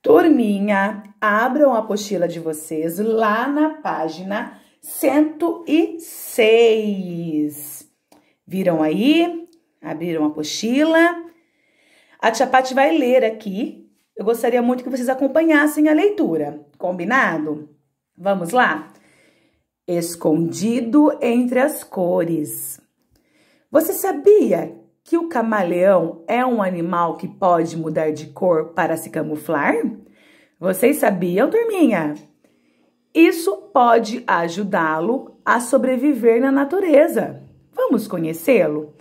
Turminha, abram a apostila de vocês lá na página 106. Viram aí? Abriram a apostila. A Tia Pati vai ler aqui. Eu gostaria muito que vocês acompanhassem a leitura. Combinado? Vamos lá? Escondido entre as cores. Você sabia que o camaleão é um animal que pode mudar de cor para se camuflar? Vocês sabiam, turminha? Isso pode ajudá-lo a sobreviver na natureza. Vamos conhecê-lo?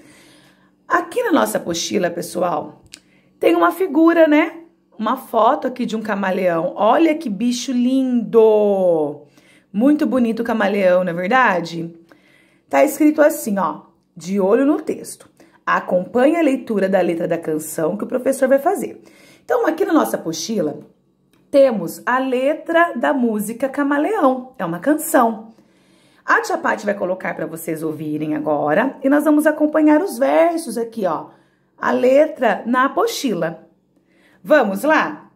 Aqui na nossa apostila, pessoal, tem uma figura, né? Uma foto aqui de um camaleão. Olha que bicho lindo! Muito bonito o camaleão, não é verdade? Tá escrito assim, ó, de olho no texto acompanhe a leitura da letra da canção que o professor vai fazer. Então, aqui na nossa apostila, temos a letra da música Camaleão, é uma canção. A tia Pati vai colocar para vocês ouvirem agora e nós vamos acompanhar os versos aqui, ó. A letra na apostila. Vamos lá?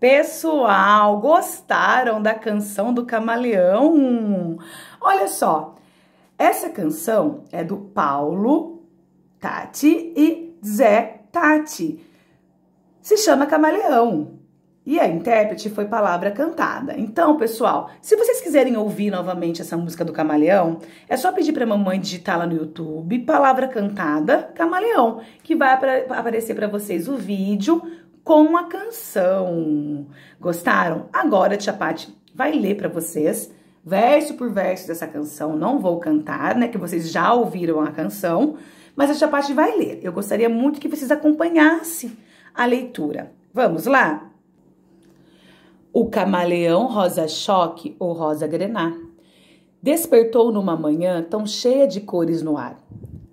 Pessoal, gostaram da canção do camaleão? Olha só, essa canção é do Paulo Tati e Zé Tati. Se chama Camaleão. E a intérprete foi palavra cantada. Então, pessoal, se vocês quiserem ouvir novamente essa música do Camaleão, é só pedir para a mamãe digitar lá no YouTube, palavra cantada, Camaleão, que vai aparecer para vocês o vídeo com a canção. Gostaram? Agora a tia Pati vai ler para vocês verso por verso dessa canção. Não vou cantar, né, que vocês já ouviram a canção, mas a tia Pati vai ler. Eu gostaria muito que vocês acompanhassem a leitura. Vamos lá? O camaleão rosa-choque ou rosa-grená despertou numa manhã tão cheia de cores no ar.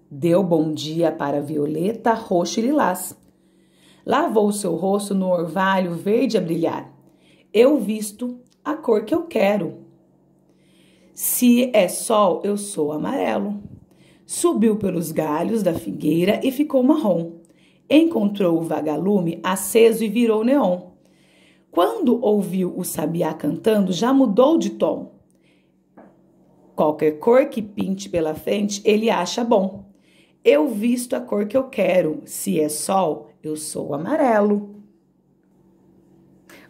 Deu bom dia para violeta, roxo e lilás lavou seu rosto no orvalho verde a brilhar. Eu visto a cor que eu quero. Se é sol, eu sou amarelo. Subiu pelos galhos da figueira e ficou marrom. Encontrou o vagalume aceso e virou neon. Quando ouviu o sabiá cantando, já mudou de tom. Qualquer cor que pinte pela frente, ele acha bom. Eu visto a cor que eu quero. Se é sol, eu sou amarelo.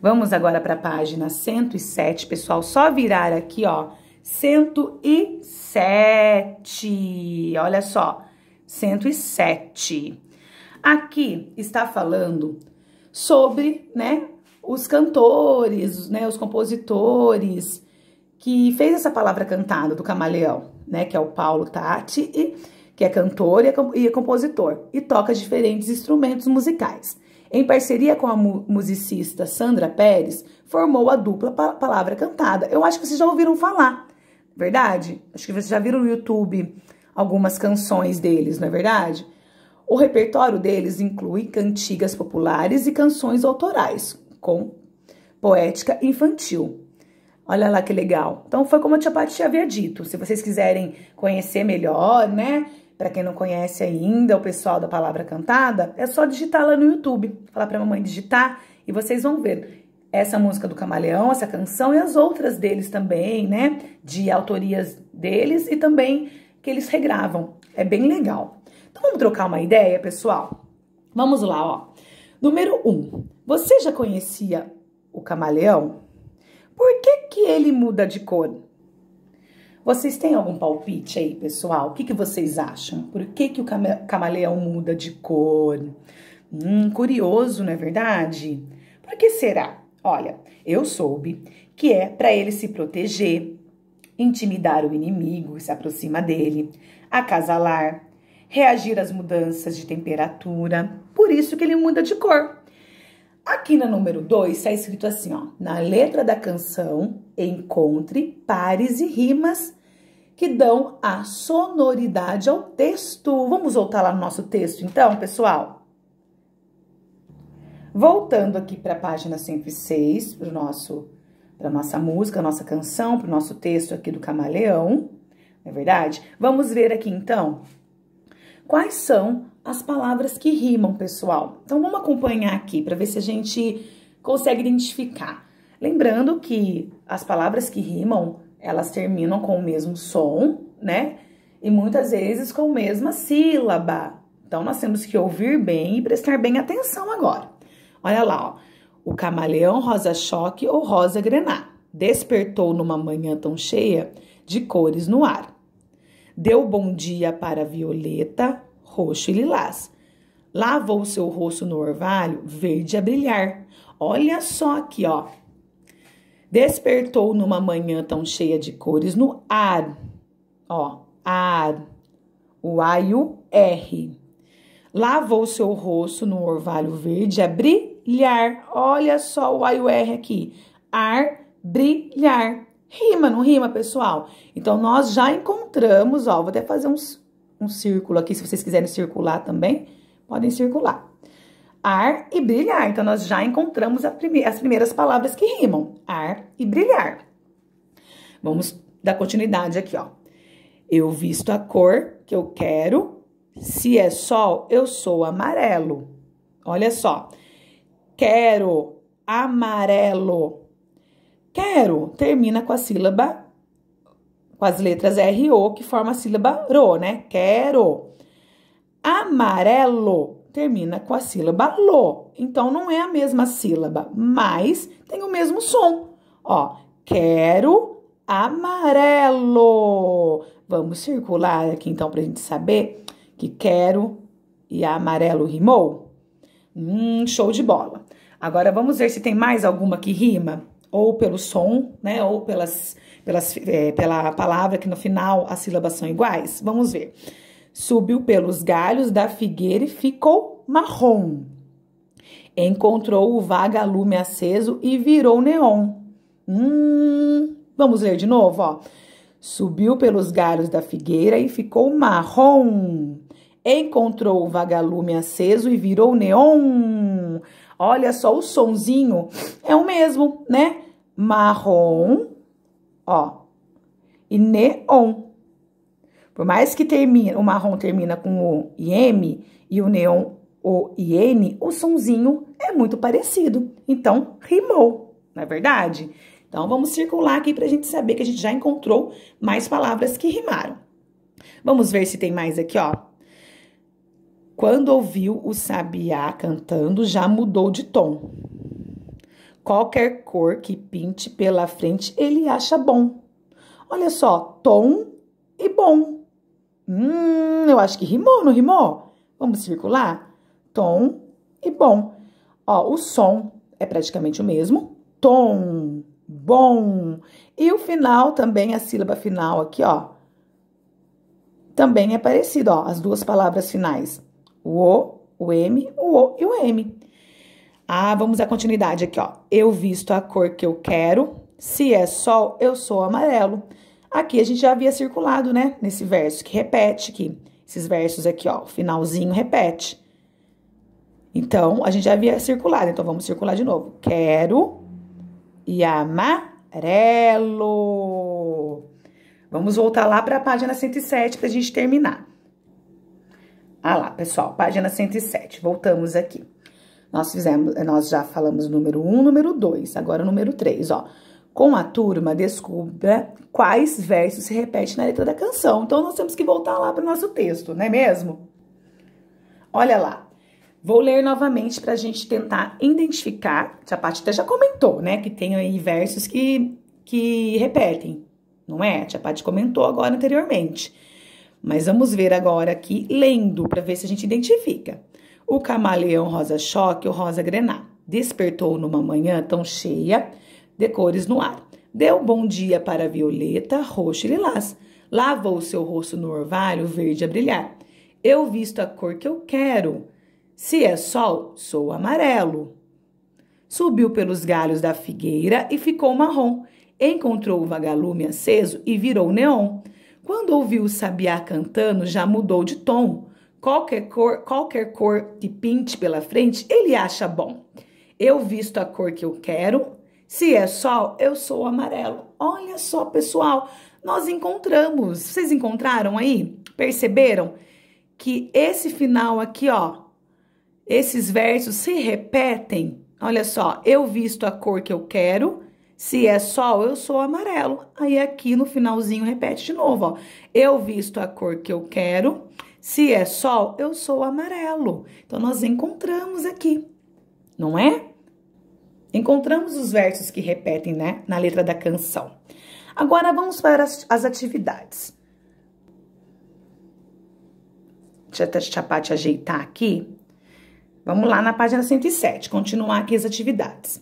Vamos agora para a página 107, pessoal. Só virar aqui, ó. 107. Olha só. 107. Aqui está falando sobre, né, os cantores, né, os compositores que fez essa palavra cantada do camaleão, né, que é o Paulo Tati e que é cantor é e é compositor, e toca diferentes instrumentos musicais. Em parceria com a musicista Sandra Pérez, formou a dupla Palavra Cantada. Eu acho que vocês já ouviram falar, verdade? Acho que vocês já viram no YouTube algumas canções deles, não é verdade? O repertório deles inclui cantigas populares e canções autorais, com poética infantil. Olha lá que legal. Então foi como a tia Paty havia dito. Se vocês quiserem conhecer melhor, né? Para quem não conhece ainda o pessoal da Palavra Cantada, é só digitar lá no YouTube. Falar para a mamãe digitar e vocês vão ver essa música do Camaleão, essa canção e as outras deles também, né? De autorias deles e também que eles regravam. É bem legal. Então vamos trocar uma ideia, pessoal? Vamos lá, ó. Número 1. Um, você já conhecia o camaleão? Por que, que ele muda de cor? Vocês têm algum palpite aí, pessoal? O que, que vocês acham? Por que, que o camaleão muda de cor? Hum, curioso, não é verdade? Por que será? Olha, eu soube que é para ele se proteger, intimidar o inimigo, se aproxima dele, acasalar, reagir às mudanças de temperatura. Por isso que ele muda de cor. Aqui na número 2 está escrito assim, ó, na letra da canção, encontre pares e rimas que dão a sonoridade ao texto. Vamos voltar lá no nosso texto, então, pessoal? Voltando aqui para a página 106, para nosso para nossa música, nossa canção, para o nosso texto aqui do Camaleão, não é verdade? Vamos ver aqui então quais são as palavras que rimam, pessoal. Então vamos acompanhar aqui para ver se a gente consegue identificar. Lembrando que as palavras que rimam elas terminam com o mesmo som, né? E muitas vezes com a mesma sílaba. Então, nós temos que ouvir bem e prestar bem atenção agora. Olha lá, ó. O camaleão rosa-choque ou rosa-grená despertou numa manhã tão cheia de cores no ar. Deu bom dia para violeta, roxo e lilás. Lavou seu rosto no orvalho, verde a brilhar. Olha só aqui, ó. Despertou numa manhã tão cheia de cores no ar. Ó, ar. O A e o R. Lavou seu rosto no orvalho verde a brilhar. Olha só o A e o R aqui. Ar, brilhar. Rima, não rima, pessoal? Então, nós já encontramos, ó, vou até fazer uns, um círculo aqui, se vocês quiserem circular também, podem circular ar e brilhar. Então, nós já encontramos prime as primeiras palavras que rimam: ar e brilhar. Vamos dar continuidade aqui, ó. Eu visto a cor que eu quero. Se é sol, eu sou amarelo. Olha só. Quero amarelo. Quero termina com a sílaba com as letras R e O que forma a sílaba ro, né? Quero. Amarelo termina com a sílaba lo. Então não é a mesma sílaba, mas tem o mesmo som. Ó, quero amarelo. Vamos circular aqui então para a gente saber que quero e amarelo rimou. Hum, show de bola. Agora vamos ver se tem mais alguma que rima ou pelo som, né, ou pelas, pelas, é, pela palavra que no final as sílabas são iguais. Vamos ver. Subiu pelos galhos da figueira e ficou marrom. Encontrou o vagalume aceso e virou neon. Hum, vamos ler de novo, ó. Subiu pelos galhos da figueira e ficou marrom. Encontrou o vagalume aceso e virou neon. Olha só, o sonzinho é o mesmo, né? Marrom, ó, e neon. Por mais que termine, o marrom termina com o IM e o neon o IN, o sonzinho é muito parecido. Então, rimou, não é verdade? Então, vamos circular aqui para a gente saber que a gente já encontrou mais palavras que rimaram. Vamos ver se tem mais aqui, ó. Quando ouviu o sabiá cantando, já mudou de tom. Qualquer cor que pinte pela frente, ele acha bom. Olha só, tom e bom. Hum, eu acho que rimou, não rimou? Vamos circular? Tom e bom. Ó, o som é praticamente o mesmo. Tom, bom. E o final também, a sílaba final aqui, ó. Também é parecido, ó, as duas palavras finais. O O, o M, o O e o M. Ah, vamos à continuidade aqui, ó. Eu visto a cor que eu quero. Se é sol, eu sou amarelo. Aqui a gente já havia circulado, né? Nesse verso que repete, aqui, esses versos aqui, ó, finalzinho repete. Então, a gente já havia circulado, então vamos circular de novo. Quero e amarelo. Vamos voltar lá para a página 107 para a gente terminar. Ah lá, pessoal, página 107. Voltamos aqui. Nós fizemos, nós já falamos número 1, número 2, agora número 3, ó com a turma, descubra quais versos se repetem na letra da canção. Então, nós temos que voltar lá para o nosso texto, não é mesmo? Olha lá. Vou ler novamente para a gente tentar identificar. A Paty até já comentou, né? Que tem aí versos que, que repetem, não é? A Tia Paty comentou agora anteriormente. Mas vamos ver agora aqui, lendo, para ver se a gente identifica. O camaleão rosa-choque, o rosa-grená, despertou numa manhã tão cheia de cores no ar. Deu bom dia para violeta, roxo e lilás. Lavou seu rosto no orvalho verde a brilhar. Eu visto a cor que eu quero. Se é sol, sou amarelo. Subiu pelos galhos da figueira e ficou marrom. Encontrou o vagalume aceso e virou neon. Quando ouviu o sabiá cantando, já mudou de tom. Qualquer cor, qualquer cor de pinte pela frente, ele acha bom. Eu visto a cor que eu quero, se é sol, eu sou amarelo. Olha só, pessoal, nós encontramos. Vocês encontraram aí? Perceberam que esse final aqui, ó, esses versos se repetem? Olha só, eu visto a cor que eu quero. Se é sol, eu sou amarelo. Aí aqui no finalzinho repete de novo, ó. Eu visto a cor que eu quero. Se é sol, eu sou amarelo. Então nós encontramos aqui, não é? Encontramos os versos que repetem né, na letra da canção. Agora vamos para as, as atividades. Deixa a te ajeitar aqui. Vamos lá na página 107, continuar aqui as atividades.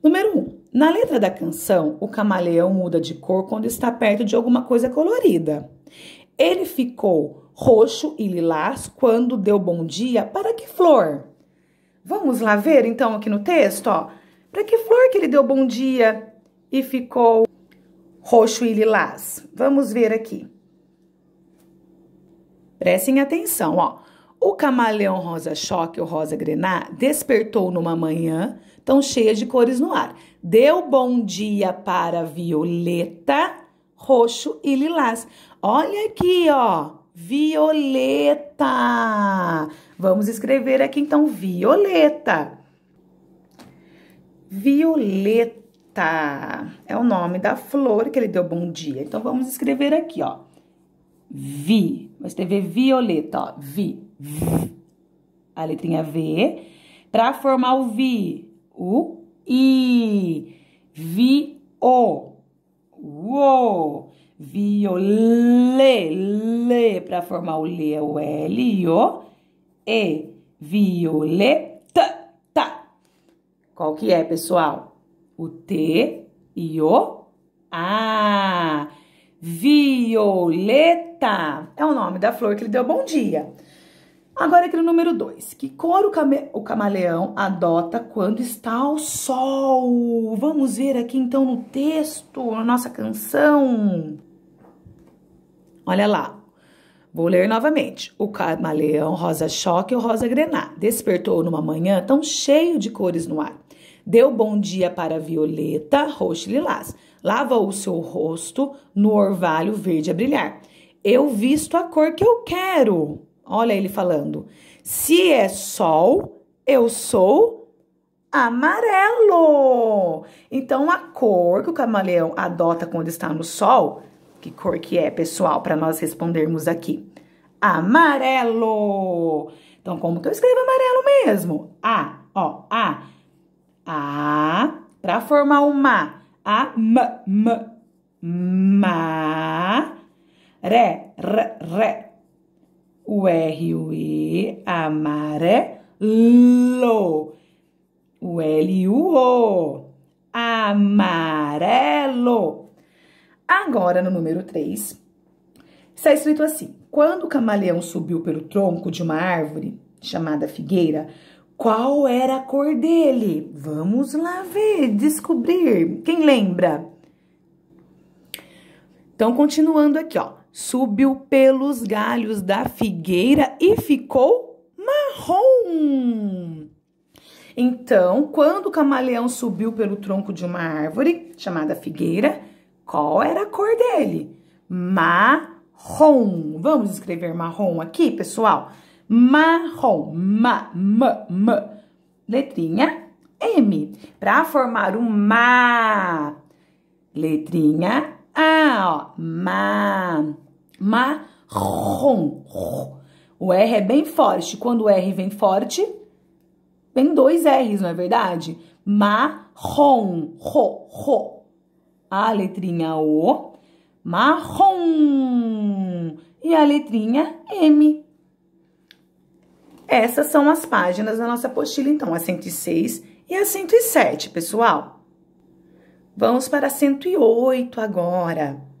Número 1. Um, na letra da canção, o camaleão muda de cor quando está perto de alguma coisa colorida. Ele ficou roxo e lilás quando deu bom dia para que flor? Vamos lá ver então aqui no texto, ó. Para que flor que ele deu bom dia e ficou roxo e lilás? Vamos ver aqui. Prestem atenção, ó. O camaleão rosa choque, o rosa grená, despertou numa manhã tão cheia de cores no ar. Deu bom dia para violeta, roxo e lilás. Olha aqui, ó. Violeta. Vamos escrever aqui então violeta. Violeta é o nome da flor que ele deu bom dia. Então vamos escrever aqui, ó. Vi. Vai escrever violeta, ó. Vi. A letrinha V. Para formar o vi, o I. Vi o. O. Viole. Lê. Para formar o le é o L e o E. Violê qual que é, pessoal? O T e o A. Violeta é o nome da flor que ele deu bom dia. Agora aqui no número 2. Que cor o, came... o, camaleão adota quando está ao sol? Vamos ver aqui então no texto, na nossa canção. Olha lá. Vou ler novamente. O camaleão rosa-choque ou rosa-grená despertou numa manhã tão cheio de cores no ar Deu bom dia para Violeta, roxo e lilás. Lava o seu rosto no orvalho verde a brilhar. Eu visto a cor que eu quero. Olha ele falando. Se é sol, eu sou amarelo. Então a cor que o camaleão adota quando está no sol, que cor que é, pessoal, para nós respondermos aqui? Amarelo. Então como que eu escrevo amarelo mesmo? A, ó, A a para formar o ma. A m m ma ré r ré. O r o e amaré lo. O l o o amarelo. Agora no número 3, está escrito assim: Quando o camaleão subiu pelo tronco de uma árvore chamada figueira, qual era a cor dele? Vamos lá ver, descobrir. Quem lembra? Então, continuando aqui, ó. Subiu pelos galhos da figueira e ficou marrom. Então, quando o camaleão subiu pelo tronco de uma árvore chamada figueira, qual era a cor dele? Marrom. Vamos escrever marrom aqui, pessoal? marrom, ma, ma, ma. Letrinha M. Para formar um ma, letrinha A, ó. Ma, marrom. O R é bem forte. Quando o R vem forte, vem dois R's, não é verdade? Marrom, ro, ro. A letrinha O, marrom. E a letrinha M. Essas são as páginas da nossa apostila, então, a 106 e a 107, pessoal. Vamos para a 108 agora.